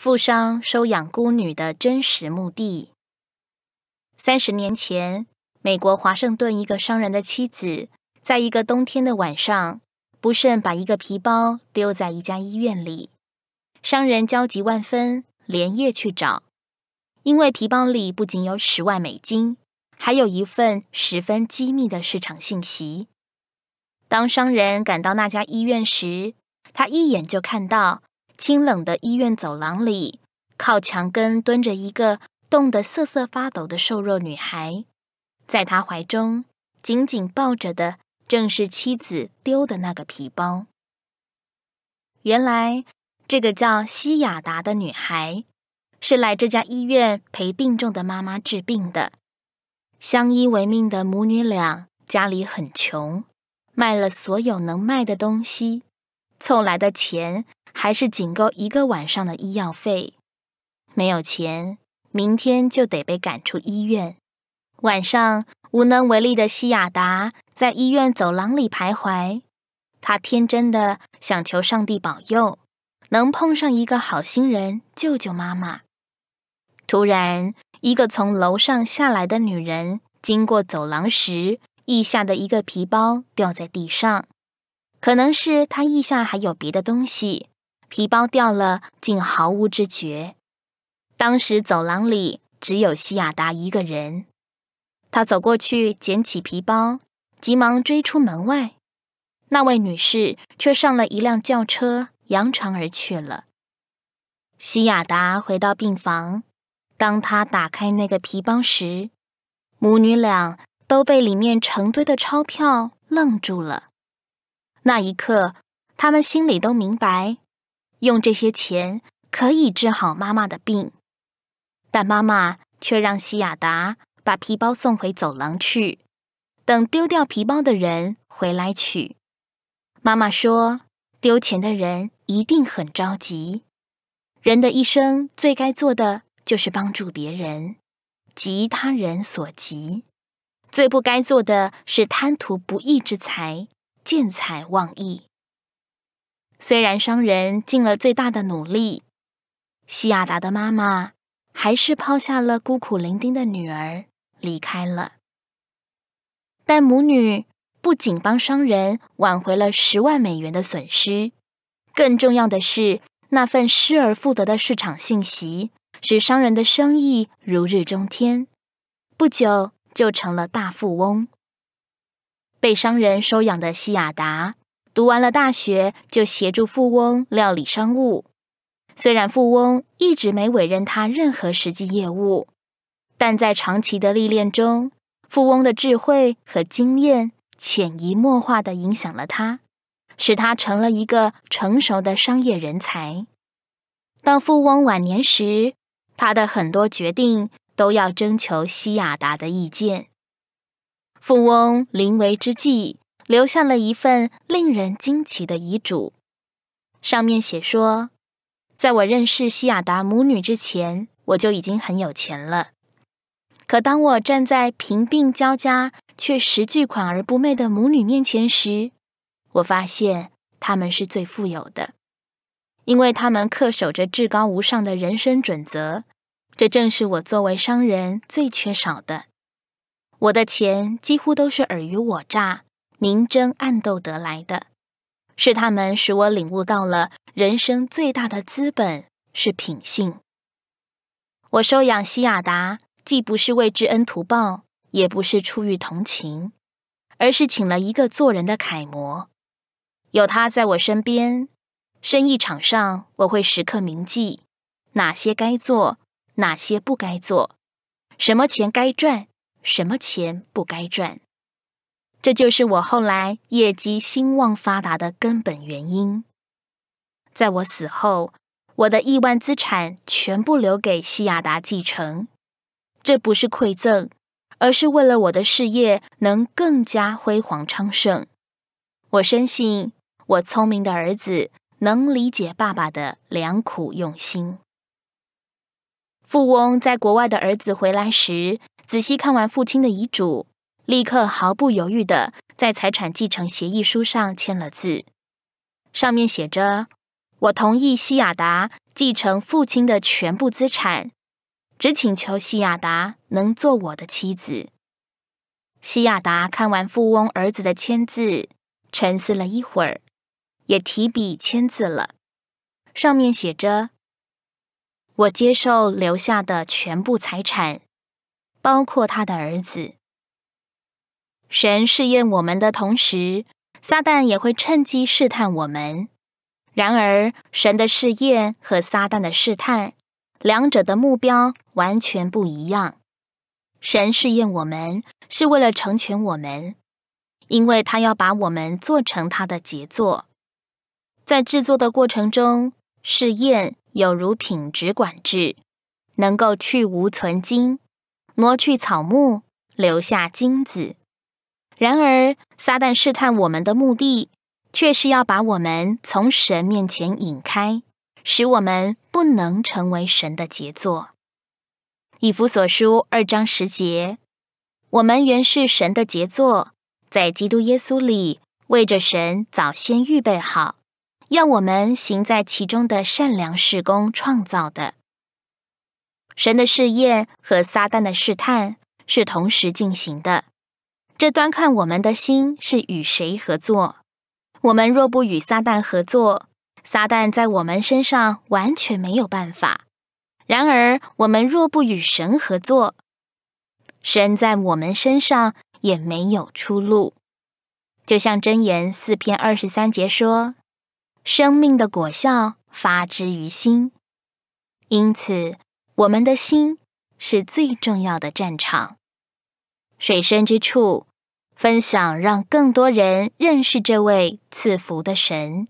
富商收养孤女的真实目的。三十年前，美国华盛顿一个商人的妻子，在一个冬天的晚上，不慎把一个皮包丢在一家医院里。商人焦急万分，连夜去找，因为皮包里不仅有十万美金，还有一份十分机密的市场信息。当商人赶到那家医院时，他一眼就看到。清冷的医院走廊里，靠墙根蹲着一个冻得瑟瑟发抖的瘦弱女孩，在她怀中紧紧抱着的，正是妻子丢的那个皮包。原来，这个叫西雅达的女孩，是来这家医院陪病重的妈妈治病的。相依为命的母女俩，家里很穷，卖了所有能卖的东西，凑来的钱。还是仅够一个晚上的医药费，没有钱，明天就得被赶出医院。晚上无能为力的西雅达在医院走廊里徘徊，他天真的想求上帝保佑，能碰上一个好心人救救妈妈。突然，一个从楼上下来的女人经过走廊时，腋下的一个皮包掉在地上，可能是她腋下还有别的东西。皮包掉了，竟毫无知觉。当时走廊里只有西雅达一个人，他走过去捡起皮包，急忙追出门外。那位女士却上了一辆轿车，扬长而去了。西雅达回到病房，当他打开那个皮包时，母女俩都被里面成堆的钞票愣住了。那一刻，他们心里都明白。用这些钱可以治好妈妈的病，但妈妈却让西雅达把皮包送回走廊去，等丢掉皮包的人回来取。妈妈说：“丢钱的人一定很着急。人的一生最该做的就是帮助别人，急他人所急；最不该做的是贪图不义之财，见财忘义。”虽然商人尽了最大的努力，西亚达的妈妈还是抛下了孤苦伶仃的女儿离开了。但母女不仅帮商人挽回了十万美元的损失，更重要的是，那份失而复得的市场信息使商人的生意如日中天，不久就成了大富翁。被商人收养的西亚达。读完了大学，就协助富翁料理商务。虽然富翁一直没委任他任何实际业务，但在长期的历练中，富翁的智慧和经验潜移默化地影响了他，使他成了一个成熟的商业人才。当富翁晚年时，他的很多决定都要征求西雅达的意见。富翁临危之际。留下了一份令人惊奇的遗嘱，上面写说，在我认识西雅达母女之前，我就已经很有钱了。可当我站在贫病交加却拾巨款而不昧的母女面前时，我发现他们是最富有的，因为他们恪守着至高无上的人生准则，这正是我作为商人最缺少的。我的钱几乎都是尔虞我诈。明争暗斗得来的，是他们使我领悟到了人生最大的资本是品性。我收养西雅达，既不是为知恩图报，也不是出于同情，而是请了一个做人的楷模。有他在我身边，生意场上我会时刻铭记哪些该做，哪些不该做，什么钱该赚，什么钱不该赚。这就是我后来业绩兴旺发达的根本原因。在我死后，我的亿万资产全部留给西雅达继承。这不是馈赠，而是为了我的事业能更加辉煌昌盛。我深信，我聪明的儿子能理解爸爸的良苦用心。富翁在国外的儿子回来时，仔细看完父亲的遗嘱。立刻毫不犹豫的在财产继承协议书上签了字，上面写着：“我同意西亚达继承父亲的全部资产，只请求西亚达能做我的妻子。”西亚达看完富翁儿子的签字，沉思了一会儿，也提笔签字了。上面写着：“我接受留下的全部财产，包括他的儿子。”神试验我们的同时，撒旦也会趁机试探我们。然而，神的试验和撒旦的试探，两者的目标完全不一样。神试验我们是为了成全我们，因为他要把我们做成他的杰作。在制作的过程中，试验有如品质管制，能够去无存精，挪去草木，留下金子。然而，撒旦试探我们的目的，却是要把我们从神面前引开，使我们不能成为神的杰作。以弗所书二章十节，我们原是神的杰作，在基督耶稣里为着神早先预备好，要我们行在其中的善良事工，创造的。神的试验和撒旦的试探是同时进行的。这端看我们的心是与谁合作。我们若不与撒旦合作，撒旦在我们身上完全没有办法；然而，我们若不与神合作，神在我们身上也没有出路。就像箴言四篇二十三节说：“生命的果效发之于心。”因此，我们的心是最重要的战场。水深之处。分享，让更多人认识这位赐福的神。